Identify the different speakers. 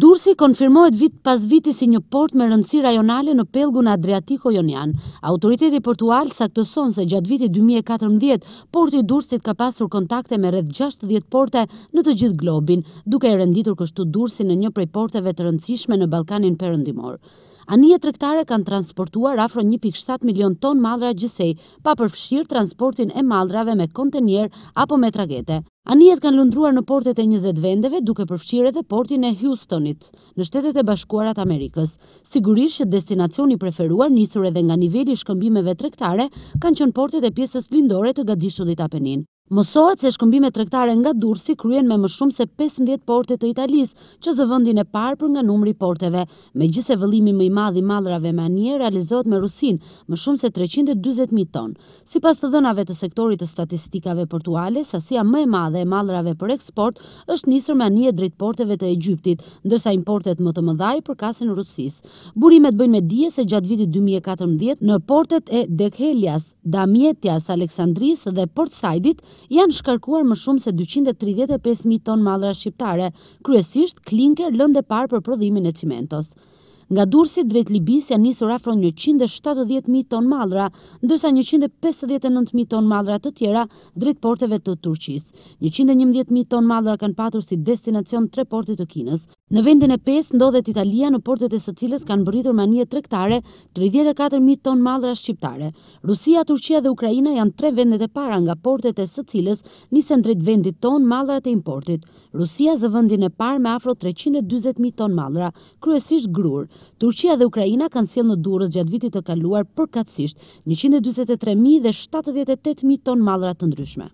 Speaker 1: Dursi konfirmohet vit pas viti si një port me rëndësi rajonale në pelgun Adriatiko Jonian. Autoriteti portual saktëson se gjatë viti 2014, porti Dursit ka pasur kontakte me rreth 60 porte në të gjithë globin, duke e renditur kështu Dursi në një prej porteve të rëndësishme në Balkanin përëndimor. Anije trektare kanë transportuar afro 1.7 milion ton madra gjësej, pa përfshirë transportin e madrave me kontenier apo me tragete. Anijet kanë lundruar në portet e 20 vendeve duke përfshirë edhe portin e Houstonit, në shtetet e bashkuarat Amerikës. Sigurisht që destinacioni preferuar njësure edhe nga nivelli shkëmbimeve trektare kanë qënë portet e pjesës blindore të gadishullit apenin. Mësohet se shkëmbime trektare nga Dursi kryen me më shumë se 15 porte të Italis, që zë vëndin e parë për nga numri porteve. Me gjithse vëllimi më i madhi madrave me anje realizohet me Rusin, më shumë se 320.000 tonë. Si pas të dënave të sektorit të statistikave portuale, sasia më e madhe e madrave për eksport është njësër me anje drejt porteve të Egyptit, ndërsa importet më të mëdhaj për kasin Rusis. Burimet bëjnë me dje se gjatë vitit 2014 në portet e Dekhelias, Damietias, Aleksandris dhe Port Saidit, janë shkarkuar më shumë se 235.000 ton madhra shqiptare, kryesisht klinker lënde par për prodhimin e cimentos. Nga Durrësi drejt Libis, janë nisur afro 170.000 ton mallra, ndërsa 159.000 ton mallra të tjera drejt porteve të Turqisë. 111.000 ton mallra kanë patur si destinacion tre porte të Kinës. Në vendin e 5 ndodhet Italia në portet e së cilës kanë bërritur manie tregtare 34.000 ton mallra shqiptare. Rusia, Turqia dhe Ukraina janë tre vendet e para nga portet e së cilës nisen drejt vendit ton mallrat e importit. Rusia zë vendin e parë me afro 320.000 ton mallra, kryesisht grur. Turqia dhe Ukraina kanë sill në Durrës gjatë vitit të kaluar përkatësisht 143.000 dhe 78.000 ton mallra të ndryshme.